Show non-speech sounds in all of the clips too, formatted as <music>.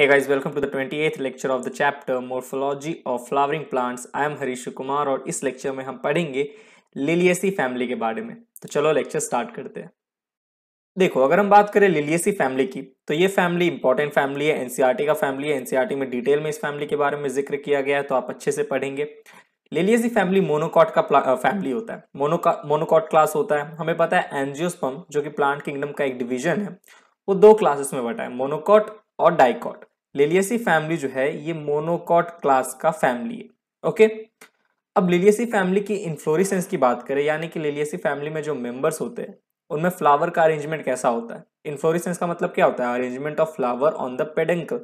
Hey guys, welcome to the 28th lecture of the chapter morphology of flowering plants I am Harish Kumar और इस lecture में हम पढ़ेंगे Liliaceae family के बारे में तो चलो लेक्चर स्टार्ट करते हैं देखो अगर हम बात करें लिलियसी फैमिली की तो ये फैमिली इंपॉर्टेंट फैमिली है एनसीईआरटी e का फैमिली है एनसीईआरटी e में डिटेल में इस फैमिली के बारे में जिक्र किया गया है तो आप अच्छे से पढ़ेंगे लिलियसी फैमिली मोनोकॉट का फैमिली होता है मोनोका मोनोकॉट क्लास होता है हमें पता है एनजियोस्पम जो कि प्लांट किंगडम का एक डिवीजन है वो दो क्लासेस में बटा है मोनोकॉट और डाइकॉट लेलियसी फैमिली जो है ये मोनोकॉट क्लास का फैमिली है ओके अब लेलियसी फैमिली की इन्फ्लोरिसेंस की बात करें यानी कि लेलियसी फैमिली में जो मेंबर्स होते हैं उनमें फ्लावर का अरेंजमेंट कैसा होता है इन्फ्लोरिसेंस का मतलब क्या होता है arrangement of flower on the peduncle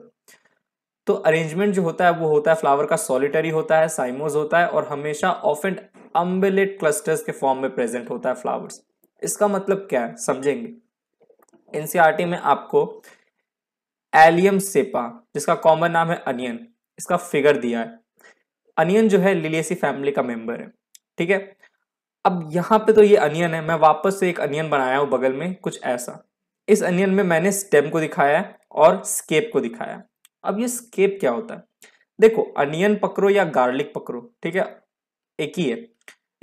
तो अरेंजमेंट जो होता है वो होता है फ्लावर का सॉलिटरी होता है साइमोज होता है और हमेशा ऑफ एंड अम्बेलेट क्लस्टर्स के फॉर्म में प्रेजेंट होता है फ्लावर्स इसका मतलब क्या है समझेंगे एनसीआरटी में आपको एलियम सेपा जिसका कॉमन नाम है अनियन इसका फिगर दिया है अनियन जो है लिलियसी फैमिली का मेंबर है ठीक है अब यहाँ पे तो ये अनियन है मैं वापस से एक अनियन बनाया हूँ बगल में कुछ ऐसा इस अनियन में मैंने स्टेम को दिखाया और स्केप को दिखाया है अब ये स्केप क्या होता है देखो अनियन पकड़ो या गार्लिक पकड़ो ठीक है एक ही है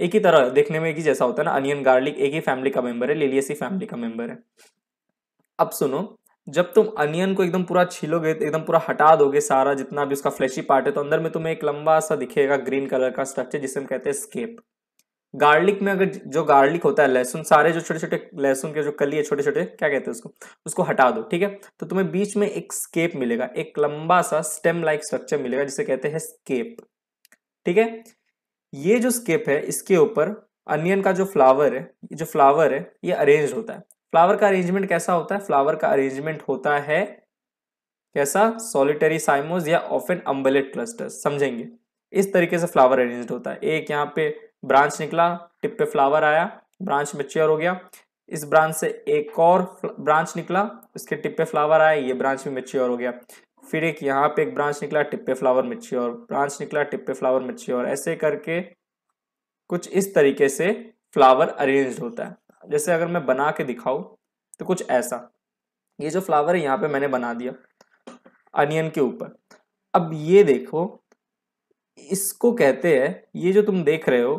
एक ही तरह देखने में एक ही जैसा होता है ना अनियन गार्लिक एक ही फैमिली का मेंबर है लिलियसी फैमिली का मेंबर है अब सुनो जब तुम अनियन को एकदम पूरा छीलोगे एकदम पूरा हटा दोगे सारा जितना भी उसका फ्लैशी पार्ट है तो अंदर में तुम्हें एक लंबा सा दिखेगा ग्रीन कलर का स्ट्रक्चर जिसे हम कहते हैं स्केप गार्लिक में अगर जो गार्लिक होता है लहसुन सारे जो छोटे छोटे लहसुन के जो कली है छोटे छोटे क्या कहते हैं उसको उसको हटा दो ठीक है तो तुम्हें बीच में एक स्केप मिलेगा एक लंबा सा स्टेम लाइक स्ट्रक्चर मिलेगा जिसे कहते हैं स्केप ठीक है ये जो स्केप है इसके ऊपर अनियन का जो फ्लावर है जो फ्लावर है ये अरेंज होता है फ्लावर का अरेंजमेंट कैसा होता है फ्लावर का अरेंजमेंट होता है कैसा सॉलिटरी साइमोज या ऑफन अम्बलेट क्लस्टर समझेंगे इस तरीके से फ्लावर अरेंज होता है एक यहाँ पे ब्रांच निकला टिप पे फ्लावर आया ब्रांच मेच्योर हो गया इस ब्रांच से एक और ब्रांच निकला इसके टिप पे फ्लावर आया ये ब्रांच भी मेच्योर हो गया फिर एक यहाँ पे एक ब्रांच निकला टिप पे फ्लावर मेच्योर ब्रांच निकला टिप पे फ्लावर मेच्योर ऐसे करके कुछ इस तरीके से फ्लावर अरेंज होता है जैसे अगर मैं बना के दिखाऊं तो कुछ ऐसा ये जो फ्लावर है यहाँ पे मैंने बना दिया अनियन के ऊपर अब ये देखो इसको कहते हैं ये जो तुम देख रहे हो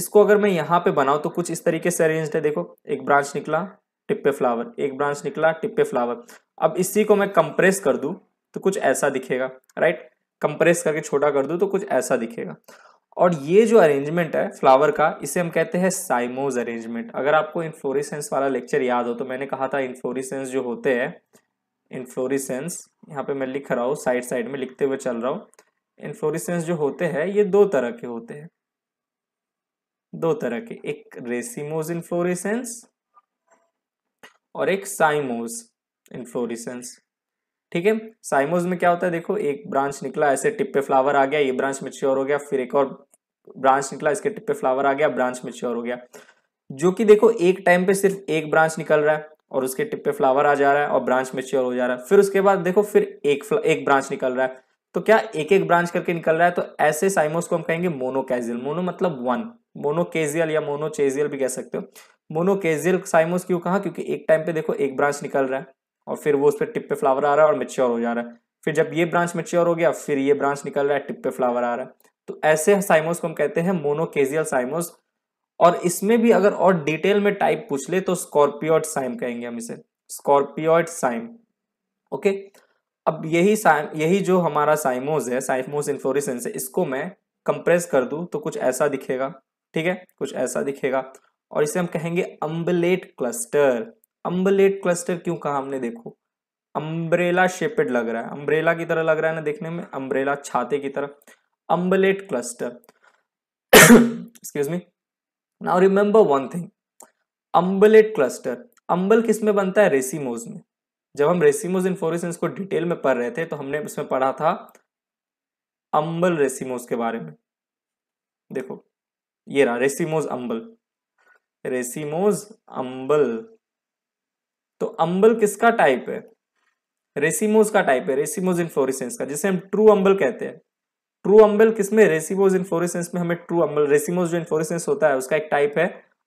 इसको अगर मैं यहाँ पे बनाऊँ तो कुछ इस तरीके से अरेंज्ड है देखो एक ब्रांच निकला टिप्पे फ्लावर एक ब्रांच निकला टिप्पे फ्लावर अब इसी को मैं कंप्रेस कर दूँ तो कुछ ऐसा दिखेगा राइट कंप्रेस करके छोटा कर दूँ तो कुछ ऐसा दिखेगा और ये जो अरेंजमेंट है फ्लावर का इसे हम कहते हैं साइमोज अरेंजमेंट अगर आपको इन्फ्लोरिसेंस वाला लेक्चर याद हो तो मैंने कहा था इन्फ्लोरिसेंस जो होते हैं इन्फ्लोरिसेंस यहाँ पे मैं लिख रहा हूँ साइड साइड में लिखते हुए चल रहा हूँ इन्फ्लोरिसेंस जो होते हैं ये दो तरह के होते हैं दो तरह के एक रेसिमोज इन्फ्लोरिसेंस और एक साइमोज इन्फ्लोरिसेंस ठीक है साइमोज में क्या होता है देखो एक ब्रांच निकला ऐसे टिप पे फ्लावर आ गया ये ब्रांच मेच्योर हो गया फिर एक और ब्रांच निकला इसके टिप पे फ्लावर आ गया ब्रांच मेच्योर हो गया जो कि देखो एक टाइम पे सिर्फ एक ब्रांच निकल रहा है और उसके टिप पे फ्लावर आ जा रहा है और ब्रांच मेच्योर हो जा रहा है फिर उसके बाद देखो फिर एक एक ब्रांच निकल रहा है तो क्या एक एक ब्रांच करके निकल रहा है तो ऐसे साइमोस को हम कहेंगे मोनोकेजियल मोनो मतलब वन मोनोकेजियल या मोनोचेजियल भी कह सकते हो मोनोकेजियल साइमोस क्यों कहा क्योंकि एक टाइम पे देखो एक ब्रांच निकल रहा है और फिर वो उस पर टिप पे फ्लावर आ रहा है और मेच्योर हो जा रहा है फिर जब ये ब्रांच मेच्योर हो गया फिर ये ब्रांच निकल रहा है टिप पे फ्लावर आ रहा है तो ऐसे साइमोस को हम कहते हैं मोनोकेजियल साइमोस और इसमें भी अगर और डिटेल में टाइप पूछ ले तो स्कॉर्पियोड साइम कहेंगे हम इसे स्कॉर्पियोड साइम ओके अब यही साइम यही जो हमारा साइमोज है साइमोस इन्फ्लोरिसेंस है इसको मैं कंप्रेस कर दूं तो कुछ ऐसा दिखेगा ठीक है कुछ ऐसा दिखेगा और इसे हम कहेंगे अम्बलेट क्लस्टर अम्बलेट क्लस्टर क्यों कहा हमने देखो अम्ब्रेला शेपेड लग रहा है अम्ब्रेला की तरह लग रहा है ना देखने में अम्ब्रेला छाते की तरह umbellate cluster excuse me now remember one thing umbellate cluster umbel किस में बनता है रेसिमोज में जब हम रेसिमोज इन्फोरेसेंस को डिटेल में पढ़ रहे थे तो हमने उसमें पढ़ा था अम्बल रेसिमोज के बारे में देखो ये रहा रेसिमोज अम्बल रेसिमोज अम्बल तो अम्बल किसका टाइप है रेसिमोज का टाइप है रेसिमोज इन्फोरिसेंस का जिसे हम ट्रू अम्बल कहते हैं ट्रू अम्बल किसमें रेसिमोज इन्फ्लोरेसेंस में हमें ट्रू अम्बल रेसिमोज जो इन्फ्लोरेसेंस होता है उसका एक टाइप है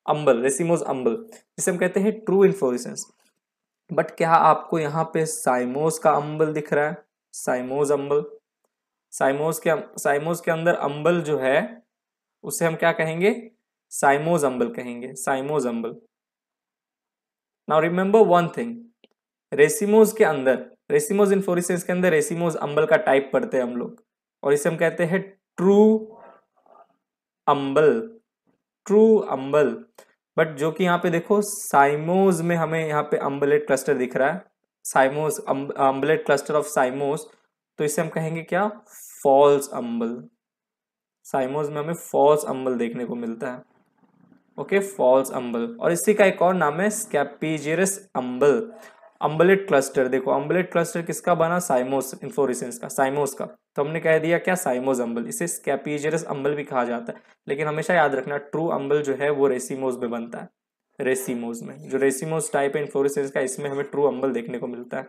अम्बल रेसिमोज अम्बल जिसे हम कहते हैं ट्रू इन्फ्लोरेसेंस बट क्या आपको यहाँ पे साइमोज का अम्बल दिख रहा है साइमोज अम्बल साइमोज के अं-, साइमोज के अंदर अम्बल जो है उसे हम क्या कहेंगे साइमोज अम्बल कहेंगे cymose umbel now remember one thing racemose के अंदर रेसिमोज इन्फ्लोरेसेंस के अंदर रेसिमोज अम्बल का टाइप पढ़ते हैं हम लोग और इसे हम कहते हैं ट्रू अम्बल ट्रू अम्बल बट जो कि यहाँ पे देखो साइमोज में हमें यहाँ पे अम्बलेट क्लस्टर दिख रहा है cymose umbellate cluster of cymose तो इसे हम कहेंगे क्या फॉल्स अम्बल साइमोज में हमें फॉल्स अम्बल देखने को मिलता है ओके फॉल्स अम्बल और इसी का एक और नाम है स्कैपीजेरस अम्बल अम्बलेट क्लस्टर देखो अम्बलेट क्लस्टर किसका बना साइमोस इन्फ्लोरिसेंस का साइमोस का तो हमने कह दिया क्या साइमोस अम्बल इसे स्कैपीजरस अम्बल भी कहा जाता है लेकिन हमेशा याद रखना ट्रू अम्बल जो है वो रेसिमोज में बनता है रेसिमोज में जो रेसिमोज टाइप है इन्फ्लोरिसेंस का इसमें हमें ट्रू अम्बल देखने को मिलता है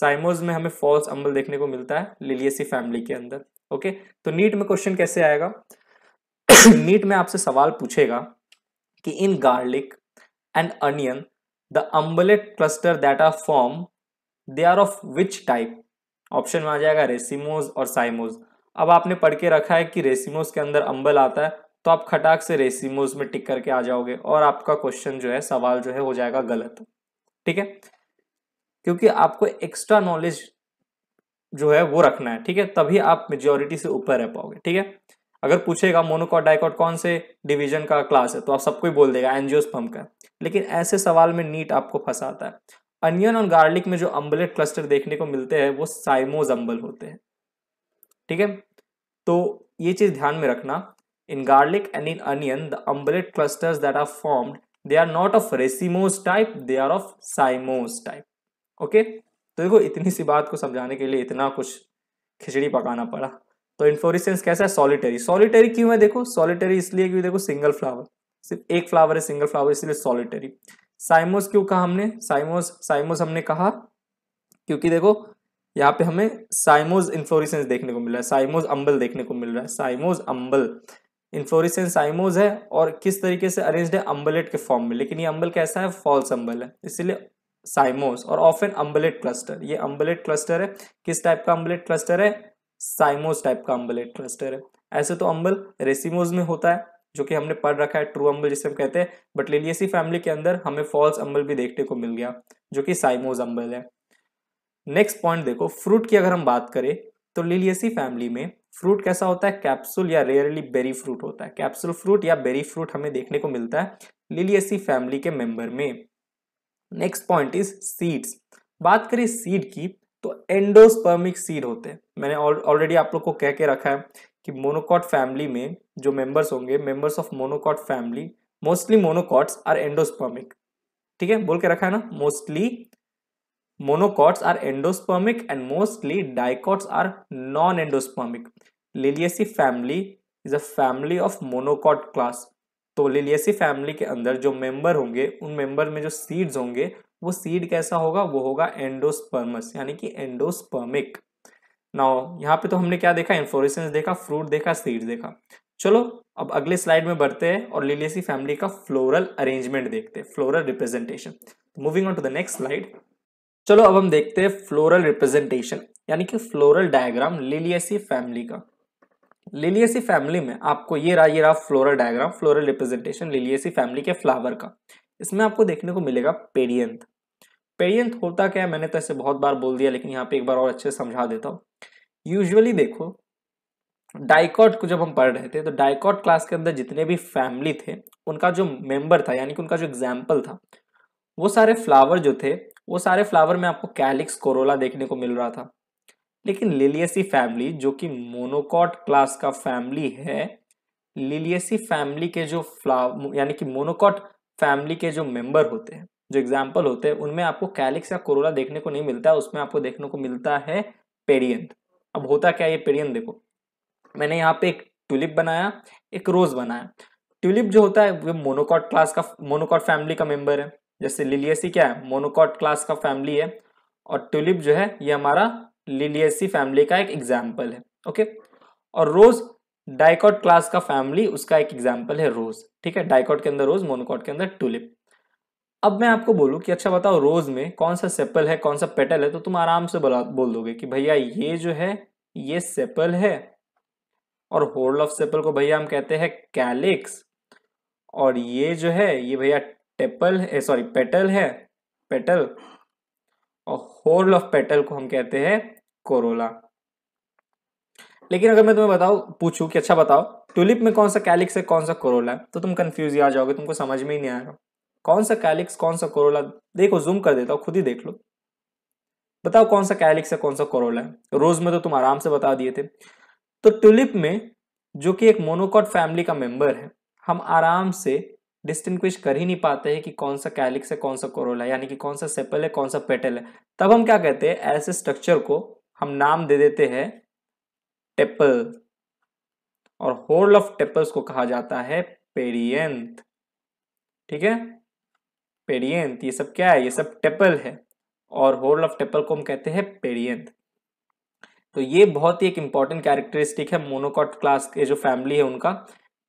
साइमोज में हमें फॉल्स अम्बल देखने को मिलता है लिलियसी फैमिली के अंदर ओके तो नीट में क्वेश्चन कैसे आएगा <coughs> नीट में आपसे सवाल पूछेगा कि in garlic and onion the umbillet cluster that are formed they are of which type option में आ जाएगा रेसिमोज और साइमोज अब आपने पढ़ के रखा है कि रेसिमोज के अंदर अंबल आता है तो आप खटाक से रेसिमोज में टिक करके आ जाओगे और आपका क्वेश्चन जो है सवाल जो है हो जाएगा गलत ठीक है क्योंकि आपको एक्स्ट्रा नॉलेज जो है वो रखना है ठीक है तभी आप मेजोरिटी से ऊपर रह पाओगे ठीक है अगर पूछेगा मोनोकॉट डाइकॉट कौन से डिवीजन का क्लास है तो आप सबको ही बोल देगा एनजियोस्पर्म का लेकिन ऐसे सवाल में नीट आपको फंसाता है अनियन और गार्लिक में जो अम्बलेट क्लस्टर देखने को मिलते हैं वो साइमोज अम्बल होते हैं ठीक है तो ये चीज़ ध्यान में रखना in garlic and in onion the umbellate clusters that are formed they are not of racemose type they are of cymose type okay तो देखो इतनी सी बात को समझाने के लिए इतना कुछ खिचड़ी पकाना पड़ा तो इन्फ्लोरिसेंस कैसा है सॉलिटरी सॉलिटरी क्यों है देखो सॉलिटरी इसलिए क्योंकि देखो सिंगल फ्लावर सिर्फ एक फ्लावर है सिंगल फ्लावर इसलिए सॉलिटरी साइमोस क्यों कहा हमने साइमोस साइमोस हमने कहा क्योंकि देखो यहाँ पे हमें साइमोज इन्फ्लोरिसेंस देखने को मिल रहा है साइमोज अम्बल देखने को मिल रहा है साइमोज अम्बल इन्फ्लोरिसेंस साइमोज है और किस तरीके से अरेंज्ड है अम्बलेट के फॉर्म में लेकिन ये अम्बल कैसा है फॉल्स अम्बल है इसीलिए साइमोस और एन अम्बलेट क्लस्टर ये अम्बलेट क्लस्टर है किस टाइप का अम्बलेट क्लस्टर है साइमोस टाइप का अम्बल एक क्लस्टर है ऐसे तो अम्बल रेसिमोज में होता है जो कि हमने पढ़ रखा है ट्रू अम्बल जिसे हम कहते हैं बट लिलियसी फैमिली के अंदर हमें फॉल्स अम्बल भी देखने को मिल गया जो कि साइमोज अम्बल है नेक्स्ट पॉइंट देखो फ्रूट की अगर हम बात करें तो लिलियसी फैमिली में फ्रूट कैसा होता है कैप्सूल या रेयरली बेरी फ्रूट होता है कैप्सूल फ्रूट या बेरी फ्रूट हमें देखने को मिलता है लिलियसी फैमिली के मेंबर में नेक्स्ट पॉइंट इज सीड्स बात करें सीड की तो एंडोस्पर्मिक सीड होते हैं मैंने ऑलरेडी आप लोग को कह के रखा है कि मोनोकॉट फैमिली में जो मेंबर्स होंगे members of monocot family mostly monocots are endospermic ठीक है बोल के रखा है ना mostly monocots are endospermic and mostly dicots are non endospermic Liliaceae family is a family of monocot class तो लिलियसी फैमिली के अंदर जो मेंबर होंगे उन मेंबर में जो सीड्स होंगे वो सीड कैसा होगा वो होगा एंडोस्पर्मस यानी कि एंडोस्पर्मिक नाउ यहाँ पे तो हमने क्या देखा इन्फ्लोरेसेंस देखा फ्रूट देखा सीड देखा चलो अब अगले स्लाइड में बढ़ते हैं और लिलियसी फैमिली का फ्लोरल अरेंजमेंट देखते हैं floral representation moving on to the next slide चलो अब हम देखते हैं फ्लोरल रिप्रेजेंटेशन यानी कि फ्लोरल डायग्राम लिलियसी फैमिली का लिलियसी फैमिली में आपको ये रहा ये रहा floral diagram floral representation Liliaceae family के फ्लावर का इसमें आपको देखने को मिलेगा पेरियंत पेरियंत होता क्या है मैंने तो ऐसे बहुत बार बोल दिया लेकिन यहाँ पे एक बार और अच्छे समझा देता हूँ यूजुअली देखो डाइकॉट को जब हम पढ़ रहे थे तो डाइकॉट क्लास के अंदर जितने भी फैमिली थे उनका जो मेंबर था यानी कि उनका जो एग्जाम्पल था वो सारे फ्लावर जो थे वो सारे फ्लावर में आपको कैलिक्स कोरोला देखने को मिल रहा था लेकिन लिलियसी फैमिली जो कि मोनोकॉट क्लास का फैमिली है लिलियसी फैमिली के जो फ्लावर यानी कि मोनोकॉट फैमिली के जो मेंबर होते हैं जो एग्जाम्पल होते हैं उनमें आपको कैलिक्स या कोरोला देखने को नहीं मिलता है उसमें आपको देखने को मिलता है पेरियंत अब होता क्या ये पेरियंत देखो मैंने यहाँ पे एक ट्यूलिप बनाया एक रोज बनाया ट्यूलिप जो होता है वो मोनोकॉट क्लास का मोनोकॉट फैमिली का मेंबर है जैसे लिलियसी क्या है मोनोकॉट क्लास का फैमिली है और ट्यूलिप जो है ये हमारा लिलियसी फैमिली का एक एग्जाम्पल है ओके और रोज डाइकॉट क्लास का फैमिली उसका एक एग्जाम्पल है रोज ठीक है डाइकॉट के अंदर रोज मोनोकॉट के अंदर टूलिप अब मैं आपको बोलूँ कि अच्छा बताओ रोज में कौन सा सेपल है कौन सा पेटल है तो तुम आराम से बोला बोल दोगे कि भैया ये जो है ये सेपल है और होल ऑफ सेपल को भैया हम कहते हैं कैलिक्स और ये जो है ये भैया टेपल है सॉरी पेटल है पेटल और होल ऑफ पेटल को हम कहते हैं कोरोला लेकिन अगर मैं तुम्हें बताओ पूछू कि अच्छा बताओ ट्यूलिप में कौन सा कैलिक्स है कौन सा कोरोला है तो तुम कन्फ्यूज आ जाओगे तुमको समझ में ही नहीं आएगा कौन सा कैलिक्स कौन सा कोरोला देखो जूम कर देता हूँ खुद ही देख लो बताओ कौन सा कैलिक्स है कौन सा कोरोला है रोज में तो तुम आराम से बता दिए थे तो ट्यूलिप में जो कि एक मोनोकॉट फैमिली का मेंबर है हम आराम से डिस्टिंग कर ही नहीं पाते हैं कि कौन सा कैलिक्स है कौन सा कोरोला है यानी कि कौन सा सेपल है कौन सा पेटल है तब हम क्या कहते हैं ऐसे स्ट्रक्चर को हम नाम दे देते हैं टेपल और होल ऑफ टेपल्स को कहा जाता है पेरियंत ठीक है पेरियंत ये सब क्या है ये सब टेपल है और होल ऑफ टेपल को हम कहते हैं पेरियंत तो ये बहुत ही एक इंपॉर्टेंट कैरेक्टरिस्टिक है मोनोकॉट क्लास के जो फैमिली है उनका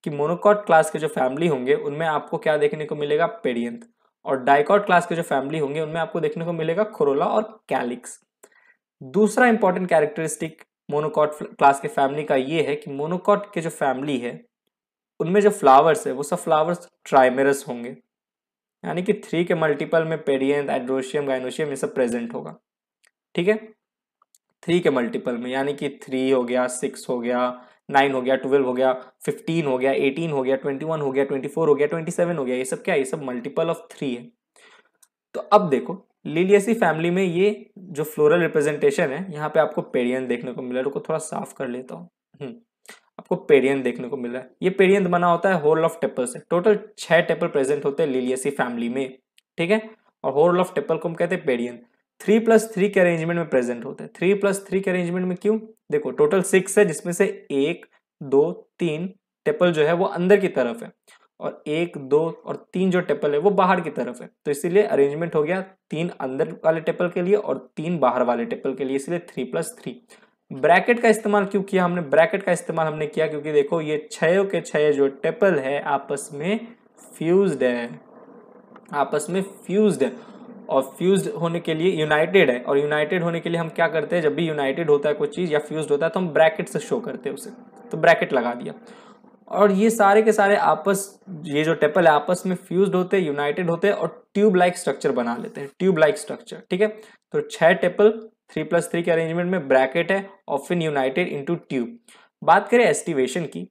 कि मोनोकॉट क्लास के जो फैमिली होंगे उनमें आपको क्या देखने को मिलेगा पेरियंत और डाइकॉट क्लास के जो फैमिली होंगे उनमें आपको देखने को मिलेगा खोरोला और कैलिक्स दूसरा इंपॉर्टेंट कैरेक्टरिस्टिक मोनोकॉट क्लास के फैमिली का ये है कि मोनोकॉट के जो फैमिली है उनमें जो फ्लावर्स है वो सब फ्लावर्स ट्राइमेरस होंगे यानी कि थ्री के मल्टीपल में पेडियन एड्रोशियम गाइनोशियम ये सब प्रेजेंट होगा ठीक है थ्री के मल्टीपल में यानी कि थ्री हो गया सिक्स हो गया नाइन हो गया ट्वेल्व हो गया फिफ्टीन हो गया एटीन हो गया ट्वेंटी वन हो गया ट्वेंटी फोर हो गया ट्वेंटी सेवन हो गया ये सब क्या है ये सब मल्टीपल ऑफ थ्री है तो अब देखो लीलियसी फैमिली में ये जो फ्लोरल रिप्रेजेंटेशन है यहाँ पे आपको पेरियन देखने को मिला रुको थोड़ा साफ कर लेता हूँ हम्म, आपको पेरियन देखने को मिला है ये पेरियन बना होता है होल ऑफ टेपल से टोटल छह टेपल प्रेजेंट होते हैं लीलियसी फैमिली में ठीक है और होल ऑफ टेपल को हम कहते हैं पेरियन थ्री प्लस थ्री के अरेंजमेंट में प्रेजेंट होते हैं थ्री प्लस थ्री के अरेंजमेंट में क्यों देखो टोटल सिक्स है जिसमें से एक दो तीन टेपल जो है वो अंदर की तरफ है और एक दो और तीन जो टेपल है वो बाहर की तरफ है तो इसीलिए अरेंजमेंट हो गया तीन अंदर वाले टेपल के लिए और तीन बाहर वाले टेपल के लिए इसलिए थ्री प्लस थ्री ब्रैकेट का इस्तेमाल क्यों किया हमने ब्रैकेट का इस्तेमाल हमने किया क्योंकि देखो ये छयों के छः जो टेपल है आपस में फ्यूज्ड है आपस में फ्यूज्ड है और फ्यूज होने के लिए यूनाइटेड है और यूनाइटेड होने के लिए हम क्या करते हैं जब भी यूनाइटेड होता है कोई चीज़ या फ्यूज होता है तो हम ब्रैकेट से शो करते हैं उसे तो ब्रैकेट लगा दिया और ये सारे के सारे आपस ये जो टेपल है आपस में फ्यूज होते हैं यूनाइटेड होते हैं और ट्यूब लाइक स्ट्रक्चर बना लेते हैं ट्यूब लाइक स्ट्रक्चर ठीक है तो छह टेपल थ्री प्लस थ्री के अरेंजमेंट में ब्रैकेट है और यूनाइटेड इंटू ट्यूब बात करें एस्टिवेशन की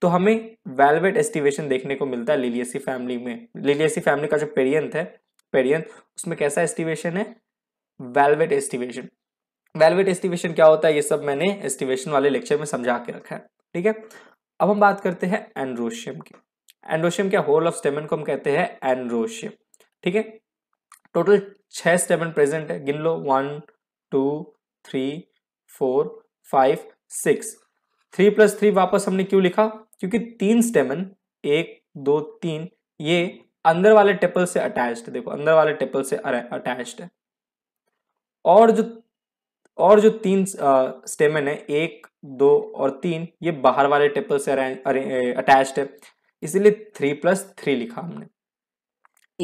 तो हमें वेलवेट एस्टिवेशन देखने को मिलता है लिलियसी फैमिली में लिलियसी फैमिली का जो पेरियंथ है पेरियंथ उसमें कैसा एस्टिवेशन है वेलवेट एस्टिवेशन वेलवेट एस्टिवेशन क्या होता है ये सब मैंने एस्टिवेशन वाले लेक्चर में समझा के रखा है ठीक है अब हम बात करते हैं एंड्रोशियम की एंड्रोशियम क्या होल ऑफ स्टेमन को हम कहते हैं एंड्रोशियम ठीक है टोटल छह स्टेमन प्रेजेंट है गिन लो one two three four five six three plus three वापस हमने क्यों लिखा क्योंकि तीन स्टेमन एक दो तीन ये अंदर वाले टेपल से अटैच्ड देखो अंदर वाले टेपल से अटैच्ड है और जो और जो तीन स्टेमन है एक दो और तीन ये बाहर वाले टेपल से अटैच्ड है इसीलिए थ्री प्लस थ्री लिखा हमने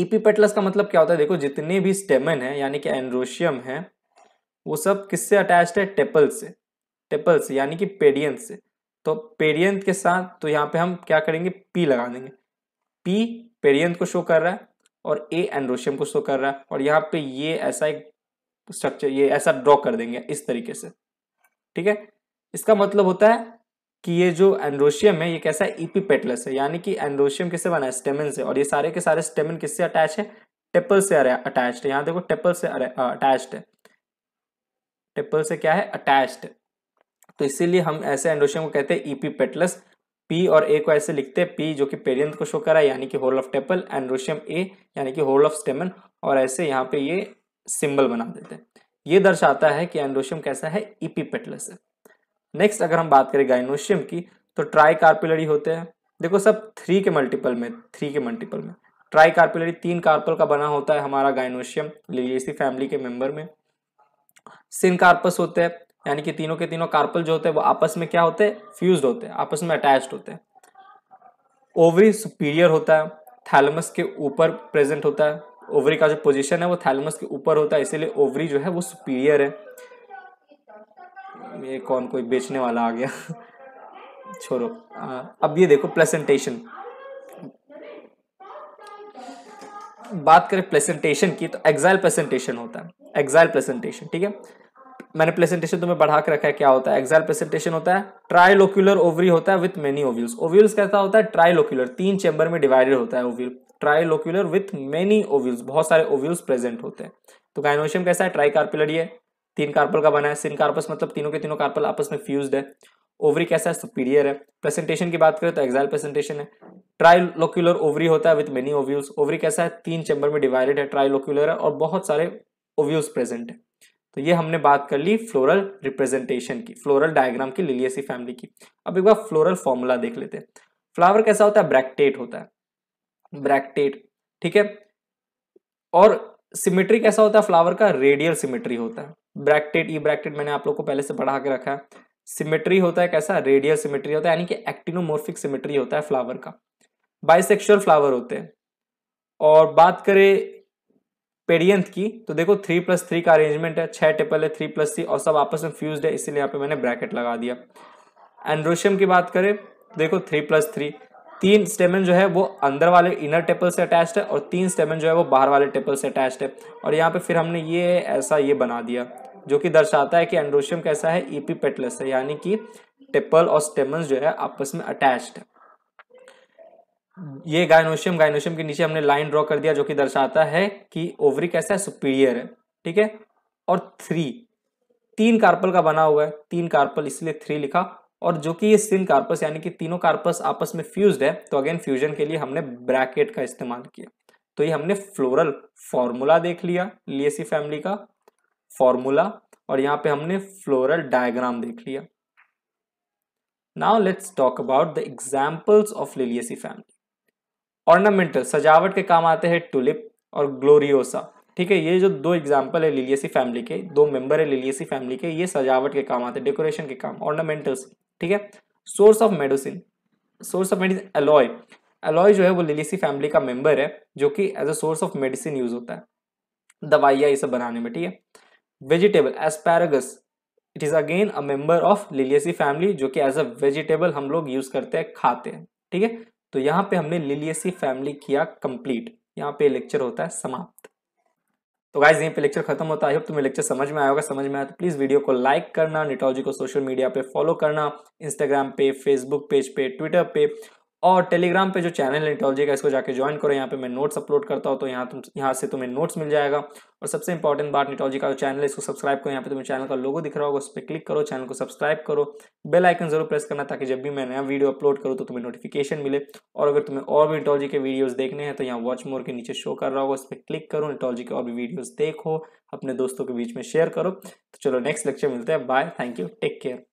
ईपी e पेटलस का मतलब क्या होता है देखो जितने भी स्टेमन है यानी कि एनरोशियम है वो सब किससे अटैच्ड है टेपल से टेपल से यानी कि पेडियंत से तो पेडियंत के साथ तो यहाँ पे हम क्या करेंगे पी लगा देंगे पी पेडियंत को शो कर रहा है और ए एनरोशियम को शो कर रहा है और यहाँ पे ये ऐसा एक स्ट्रक्चर ये ऐसा ड्रॉ कर देंगे इस तरीके से ठीक है इसका मतलब होता है कि ये जो एंड्रोशियम है ये कैसा है इपीपेटलस है यानी कि एंड्रोशियम किससे बना है स्टेमिन से और ये सारे के सारे स्टेमिन किससे अटैच है टेपल से अटैच है यहाँ देखो टेपल से अटैच है टेपल से क्या है अटैच्ड तो इसीलिए हम ऐसे एंड्रोशियम को कहते हैं ईपी पेटलस पी और ए को ऐसे लिखते हैं पी जो कि पेरियंत को शो करा है यानी कि whorl of tepal androecium A यानी कि होल ऑफ स्टेमन और ऐसे यहाँ पे ये सिंबल बना देते हैं ये दर्शाता है कि एंड्रोशियम कैसा है ईपी e पेटलस है नेक्स्ट अगर हम बात करें गाइनोशियम की तो ट्राई कार्पिलरी होते हैं देखो सब थ्री के मल्टीपल में थ्री के मल्टीपल में ट्राई कार्पिलरी तीन कार्पल का बना होता है हमारा गाइनोशियम लिलियसी फैमिली के मेंबर में सिनकार्पस होते हैं यानी कि तीनों के तीनों कार्पल जो होते हैं वो आपस में क्या होते हैं फ्यूज होते हैं आपस में अटैच होते हैं ओवरी सुपीरियर होता है थैलमस के ऊपर प्रेजेंट होता है ओवरी का जो पोजीशन है वो थैलमस के ऊपर होता है इसीलिए ओवरी जो है वो सुपीरियर है ये कौन कोई बेचने वाला आ गया छोड़ो अब ये देखो प्लेसेंटेशन बात करें प्लेसेंटेशन की तो एग्जाइल प्रेजेंटेशन होता है एग्जाइल प्रेजेंटेशन ठीक है मैंने प्रेजेंटेशन तुम्हें बढ़ा के रखा है क्या होता है एग्जाइल प्रेजेंटेशन होता है ट्राइलोक्यूलर ओवरी होता है विथ मेनी ओव्यूल्स ओव्यूल्स कैसा होता है ट्राइलोक्यूलर तीन चैम्बर में डिवाइडेड होता है ovule trilocular with many ovules बहुत सारे ओव्यूल्स प्रेजेंट होते हैं तो गायनोशियम कैसा है ट्राइकार्पिलर ये तीन कार्पल का बना है सिन कार्पस मतलब तीनों के तीनों कार्पल आपस में फ्यूज्ड है ओवरी कैसा है सुपीरियर है प्रेजेंटेशन की बात करें तो एक्साइल प्रेजेंटेशन है ट्राइलोक्यूलर ओवरी होता है विथ मेनी ओव्यूल्स ओवरी कैसा है तीन चैम्बर में डिवाइडेड है ट्राइलोक्यूलर है और बहुत सारे ओव्यूल्स प्रेजेंट है तो ये हमने बात कर ली फ्लोरल रिप्रेजेंटेशन की फ्लोरल डायग्राम की लिलियसी फैमिली की अब एक बार फ्लोरल फॉर्मूला देख लेते हैं फ्लावर कैसा होता है ब्रैक्टेट होता है ब्रैक्टेट ठीक है और सिमेट्री कैसा होता है फ्लावर का रेडियल सिमेट्री होता है ब्रैकेट ई ब्रैकेट मैंने आप लोग को पहले से पढ़ा के रखा है सिमेट्री होता है कैसा रेडियल सिमेट्री होता है यानी कि एक्टिनोमोर्फिक सिमेट्री होता है फ्लावर का बाइसेक्शुअल फ्लावर होते हैं और बात करें पेडियंथ की तो देखो थ्री प्लस थ्री का अरेंजमेंट है छः टेपल है थ्री प्लस थ्री और सब आपस में फ्यूज है इसीलिए यहाँ पे मैंने ब्रैकेट लगा दिया एंड्रोशियम की बात करें देखो थ्री प्लस थ्री तीन स्टेमन जो है वो अंदर वाले इनर टेपल से अटैच्ड है और तीन स्टेमन जो है वो बाहर वाले टेपल से अटैच्ड है और यहाँ पे फिर हमने ये ऐसा ये बना दिया जो कि दर्शाता है कि एंड्रोशियम कैसा है ईपी पेटलस है यानी कि टेपल और स्टेमन जो है आपस में अटैच्ड है ये गायनोशियम गायनोशियम के नीचे हमने लाइन ड्रॉ कर दिया जो कि दर्शाता है कि ओवरी कैसा है सुपीरियर है ठीक है और थ्री तीन कार्पल का बना हुआ है तीन कार्पल इसलिए थ्री लिखा और जो कि ये सिंह कार्पस यानी कि तीनों कार्पस आपस में फ्यूज्ड है तो अगेन फ्यूजन के लिए हमने ब्रैकेट का इस्तेमाल किया तो ये हमने फ्लोरल फॉर्मूला देख लिया लियसी फैमिली का फॉर्मूला और यहाँ पे हमने फ्लोरल डायग्राम देख लिया now let's talk about the examples of Liliaceae family ornamental सजावट के काम आते हैं टुलिप और ग्लोरियोसा ठीक है ये जो दो एग्जाम्पल है लिलियसी फैमिली के दो मेंबर है लिलियसी फैमिली के ये सजावट के काम आते हैं डेकोरेशन के काम ऑर्नामेंटल्स ठीक है source of medicine source of medicine aloe aloe जो है वो लिलीसी फैमिली का मेंबर है जो कि as a source of medicine use होता है दवाइयाँ ये सब बनाने में ठीक है vegetable asparagus it is again a member of Liliaceae family जो कि एज अ वेजिटेबल हम लोग यूज़ करते हैं खाते हैं ठीक है तो यहाँ पे हमने लिलियसी फैमिली किया कंप्लीट यहाँ पे लेक्चर होता है समाप्त तो गाइज यहीं पे लेक्चर खत्म होता है अब तुम्हें लेक्चर समझ में आया होगा समझ में आया तो प्लीज़ वीडियो को लाइक करना नेटोलॉजी को सोशल मीडिया पे फॉलो करना इंस्टाग्राम पे फेसबुक पेज पे ट्विटर पे और टेलीग्राम पे जो चैनल है इंटोलॉजी का इसको जाके ज्वाइन करो यहाँ पे मैं नोट्स अपलोड करता हूँ तो यहाँ तुम यहाँ से तुम्हें नोट्स मिल जाएगा और सबसे इंपॉर्टेंट बात निटोलॉजी का जो चैनल है इसको सब्सक्राइब करो यहाँ पे तुम्हें चैनल का लोगो दिख रहा होगा उस पर क्लिक करो चैनल को सब्सक्राइब करो बेल आइकन जरूर प्रेस करना ताकि जब भी मैं नया वीडियो अपलोड करूँ तो तुम्हें नोटिफिकेशन मिले और अगर तुम्हें और भी इंटोलॉजी के वीडियोज़ देखने हैं तो यहाँ वॉच मोर के नीचे शो कर रहा होगा उस पर क्लिक करो इंटोलॉजी के और भी वीडियोज़ देखो अपने दोस्तों के बीच में शेयर करो तो चलो नेक्स्ट लेक्चर मिलते हैं bye thank you take care